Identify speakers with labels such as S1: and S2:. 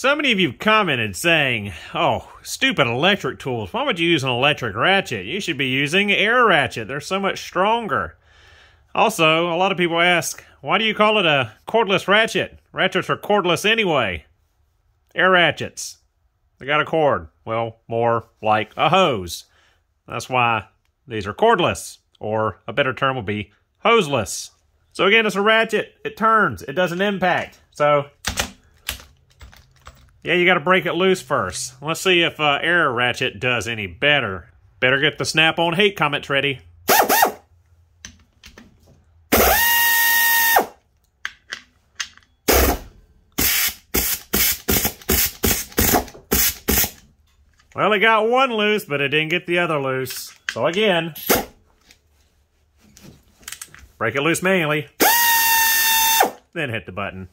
S1: So many of you have commented saying, oh, stupid electric tools. Why would you use an electric ratchet? You should be using air ratchet. They're so much stronger. Also, a lot of people ask, why do you call it a cordless ratchet? Ratchets are cordless anyway. Air ratchets. They got a cord. Well, more like a hose. That's why these are cordless, or a better term would be hoseless. So again, it's a ratchet. It turns. It doesn't impact. So yeah, you gotta break it loose first. Let's see if uh, Air Ratchet does any better. Better get the snap-on hate comments ready. Well, it got one loose, but it didn't get the other loose. So again, break it loose manually, then hit the button.